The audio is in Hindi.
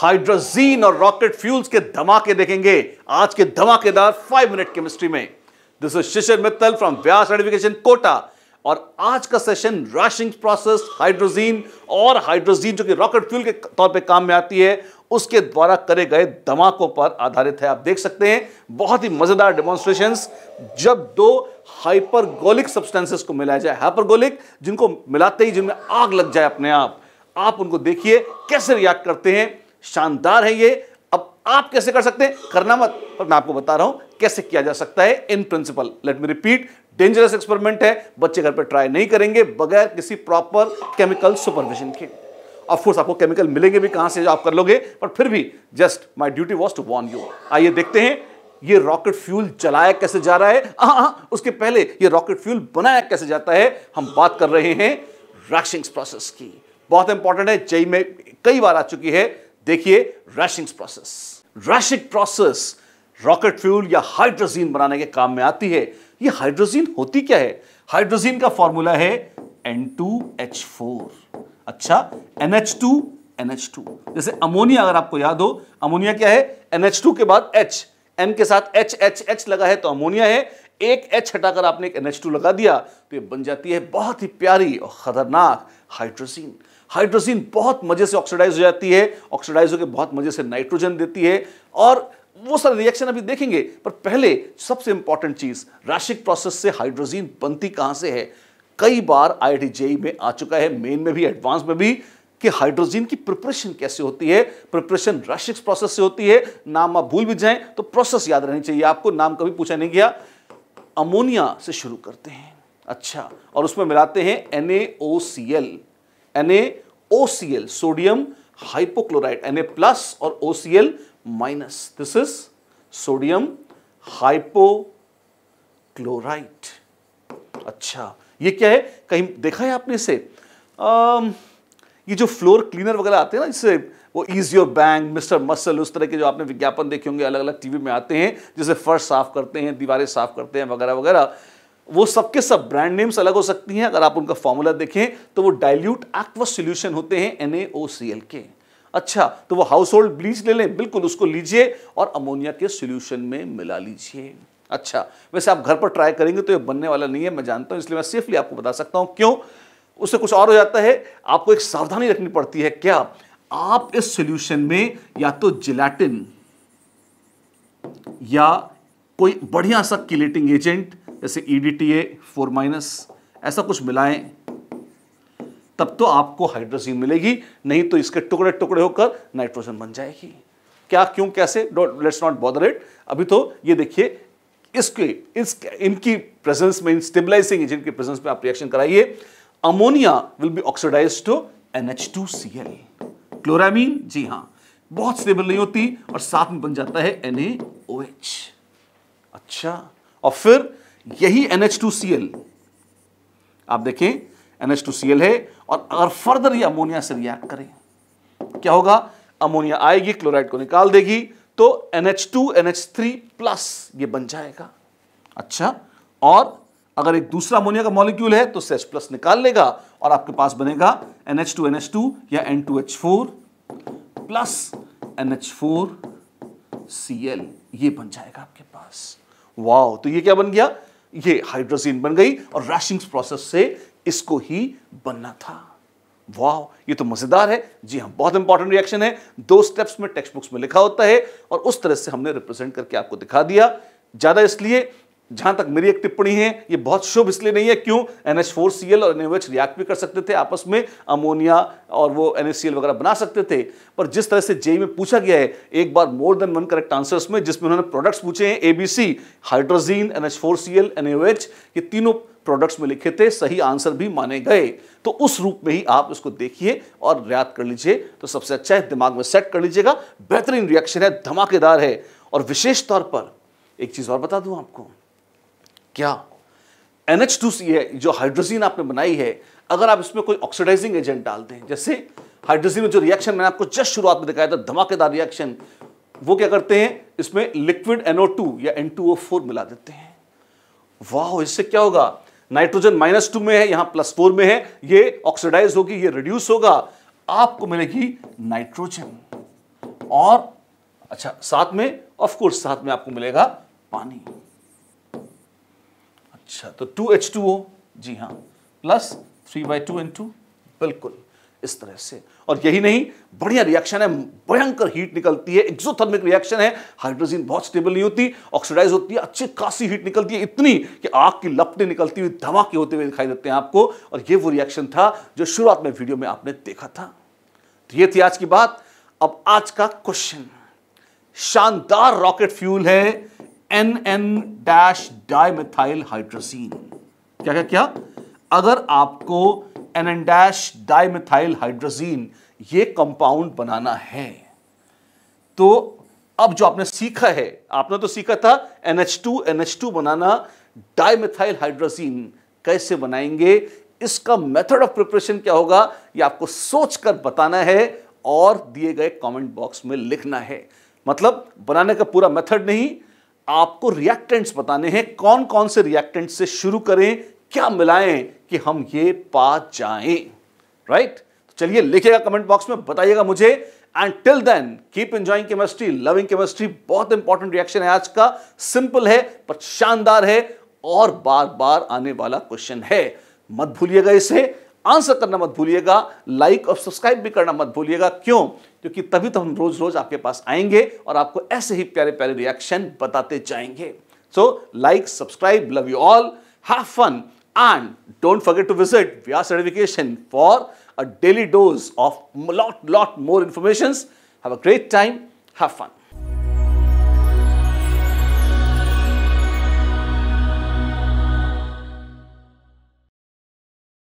हाइड्रोजीन और रॉकेट फ्यूल्स के धमाके देखेंगे आज के धमाकेदार फाइव मिनट केमिस्ट्री में this is Shishir Mittal from Vyas certification Kota और आज का सेशन राशिंग प्रोसेस हाइड्रोजीन और हाइड्रोजीन जो कि रॉकेट फ्यूल के तौर पे काम में आती है उसके द्वारा करे गए धमाकों पर आधारित है आप देख सकते हैं बहुत ही मजेदार डेमोन्स्ट्रेशन जब दो हाइपरगोलिक सब्सटेंसेस को मिलाया जाए हाइपरगोलिक जिनको मिलाते ही जिनमें आग लग जाए अपने आप आप उनको देखिए कैसे रिएक्ट करते हैं शानदार है ये अब आप कैसे कर सकते हैं करना मत पर मैं आपको बता रहा हूं कैसे किया जा सकता है in principle let me repeat dangerous experiment है बच्चे घर पर ट्राई नहीं करेंगे बगैर किसी प्रॉपर केमिकल सुपरविजन के ऑफकोर्स आपको केमिकल मिलेंगे भी कहां से आप कर लोगे पर फिर भी just my duty was to warn you आइए देखते हैं ये रॉकेट फ्यूल जलाया कैसे जा रहा है आ, हाँ, आ, हाँ, उसके पहले ये रॉकेट फ्यूल बनाया कैसे जाता है हम बात कर रहे हैं रैशिंग्स प्रोसेस की बहुत इंपॉर्टेंट है जई में कई बार आ चुकी है देखिए Raschig process Raschig process rocket fuel या हाइड्रोजीन बनाने के काम में आती है ये हाइड्रोजीन होती क्या है हाइड्रोजीन का फॉर्मूला है N2H4 अच्छा NH2 NH2 जैसे अमोनिया अगर आपको याद हो अमोनिया क्या है NH2 के बाद H N के साथ एच एच एच लगा है तो अमोनिया है एक H हटाकर आपने एक NH2 लगा दिया तो ये बन जाती है बहुत ही प्यारी और खतरनाक हाइड्रोजीन हाइड्रोजन बहुत मजे से ऑक्सीडाइज हो जाती है ऑक्सीडाइज होकर बहुत मजे से नाइट्रोजन देती है और वो सारे रिएक्शन अभी देखेंगे पर पहले सबसे इंपॉर्टेंट चीज राशिक प्रोसेस से हाइड्रोजन बनती कहां से है कई बार आई जेई e में आ चुका है मेन में भी एडवांस में भी कि हाइड्रोजन की प्रिपरेशन कैसे होती है प्रिपरेशन राशिक प्रोसेस से होती है नाम आप भूल भी जाएं तो प्रोसेस याद रहनी चाहिए आपको नाम कभी पूछा नहीं गया अमोनिया से शुरू करते हैं अच्छा और उसमें मिलाते हैं N NaOCl, sodium hypochlorite, Na plus or OCl minus. This is sodium hypochlorite. अच्छा ये क्या है कहीं देखा है आपने इसे ये जो फ्लोर क्लीनर वगैरह आते हैं ना जिससे वो is your bank mister muscle उस तरह के जो आपने विज्ञापन देखे होंगे अलग अलग टीवी में आते हैं जिसे फर्श साफ करते हैं दीवारें साफ करते हैं वगैरह वगैरह वो सबके सब ब्रांड नेम्स अलग हो सकती हैं अगर आप उनका फॉर्मूला देखें तो वो डाइल्यूट एक्वा सोल्यूशन होते हैं एन के अच्छा तो वो हाउस होल्ड ब्लीच ले लें बिल्कुल उसको लीजिए और अमोनिया के सोल्यूशन में मिला लीजिए अच्छा वैसे आप घर पर ट्राई करेंगे तो ये बनने वाला नहीं है मैं जानता हूँ इसलिए मैं सेफली आपको बता सकता हूँ क्यों उससे कुछ और हो जाता है आपको एक सावधानी रखनी पड़ती है क्या आप इस सोल्यूशन में या तो जिलेटिन या कोई बढ़िया सा किलेटिंग एजेंट जैसे E D T A four minus ऐसा कुछ मिलाएं तब तो आपको हाइड्रोजन मिलेगी नहीं तो इसके टुकड़े टुकड़े होकर नाइट्रोजन बन जाएगी क्या क्यों कैसे लेट्स नॉट बॉदर इट अभी तो ये देखिए इसके इस इनकी प्रेजेंस में इन स्टेबलाइजिंग एजेंट के प्रेजेंस में आप रिएक्शन कराइए ammonia will be oxidised to N H two C L chloramine जी हाँ बहुत स्टेबल नहीं होती और साथ में बन जाता है एन ए ओ एच अच्छा और फिर यही NH2Cl आप देखें NH2Cl है और अगर फर्दर ये अमोनिया से रिएक्ट करें क्या होगा अमोनिया आएगी क्लोराइड को निकाल देगी तो NH2 NH3 प्लस ये बन जाएगा अच्छा और अगर एक दूसरा अमोनिया का मॉलिक्यूल है तो सेच प्लस निकाल लेगा और आपके पास बनेगा NH2 NH2 या N2H4 प्लस NH4 Cl ये बन जाएगा आपके पास वाओ तो ये क्या बन गया ये हाइड्रोजीन बन गई और रैशिंग प्रोसेस से इसको ही बनना था वाह ये तो मजेदार है जी हाँ बहुत इंपॉर्टेंट रिएक्शन है दो स्टेप्स में टेक्स्ट बुक्स में लिखा होता है और उस तरह से हमने रिप्रेजेंट करके आपको दिखा दिया ज्यादा इसलिए जहां तक मेरी एक टिप्पणी है ये बहुत शुभ इसलिए नहीं है क्यों N H four C L और एन एच रिएक्ट भी कर सकते थे आपस में अमोनिया और वो एन एच सी एल वगैरह बना सकते थे पर जिस तरह से जेई में पूछा गया है एक बार more than one correct answers में जिसमें उन्होंने प्रोडक्ट्स पूछे हैं ABC hydrazine N H four C L N H ये तीनों प्रोडक्ट्स में लिखे थे सही आंसर भी माने गए तो उस रूप में ही आप इसको देखिए और रियाद कर लीजिए तो सबसे अच्छा है दिमाग में सेट कर लीजिएगा बेहतरीन रिएक्शन है धमाकेदार है और विशेष तौर पर एक चीज़ और बता दूं आपको क्या एन एच टू सी है जो हाइड्रोजीन आपने बनाई है अगर आप इसमें कोई ऑक्सीडाइजिंग एजेंट डाल दें जैसे हाइड्रोजीन में जो रिएक्शन मैंने आपको जस्ट शुरुआत में दिखाया था धमाकेदार रिएक्शन वो क्या करते हैं इसमें लिक्विड एनओ टू या एन टू ओ फोर मिला देते हैं वाह इससे क्या होगा नाइट्रोजन माइनस टू में है यहां प्लस फोर में है ये ऑक्सीडाइज होगी ये रिड्यूस होगा आपको मिलेगी नाइट्रोजन और अच्छा साथ में ऑफकोर्स साथ में आपको मिलेगा पानी अच्छा तो टू एच टू ओ जी हाँ plus three by two two बिल्कुल इस तरह से और यही नहीं बढ़िया रिएक्शन है भयंकर हीट निकलती है एक्सोथर्मिक रिएक्शन है हाइड्रोजन बहुत स्टेबल नहीं होती ऑक्सीडाइज होती है अच्छी खासी हीट निकलती है इतनी कि आग की लपटें निकलती हुई धमाके होते हुए दिखाई देते हैं आपको और ये वो रिएक्शन था जो शुरुआत में वीडियो में आपने देखा था तो ये थी आज की बात अब आज का क्वेश्चन शानदार रॉकेट फ्यूल है N N dash dimethyl hydrazine क्या क्या क्या अगर आपको N N dash dimethyl hydrazine ये कंपाउंड बनाना है तो अब जो आपने सीखा है आपने तो सीखा था टू एच टू बनाना डाइमेथाइल हाइड्रोजीन कैसे बनाएंगे इसका मेथड ऑफ प्रिपरेशन क्या होगा ये आपको सोचकर बताना है और दिए गए कमेंट बॉक्स में लिखना है मतलब बनाने का पूरा मेथड नहीं आपको रिएक्टेंट्स बताने हैं कौन कौन से रिएक्टेंट से शुरू करें क्या मिलाएं कि हम ये पा जाएं राइट तो चलिए लिखिएगा कमेंट बॉक्स में बताइएगा मुझे and till then keep enjoying chemistry loving chemistry बहुत इंपॉर्टेंट रिएक्शन है आज का सिंपल है पर शानदार है और बार बार आने वाला क्वेश्चन है मत भूलिएगा इसे आंसर करना मत भूलिएगा लाइक और सब्सक्राइब भी करना मत भूलिएगा क्यों क्योंकि तभी तो हम रोज रोज आपके पास आएंगे और आपको ऐसे ही प्यारे प्यारे रिएक्शन बताते जाएंगे so like subscribe love you all have fun and don't forget to visit Vyas certification for a daily dose of lot lot more information है ग्रेट टाइम हैव फन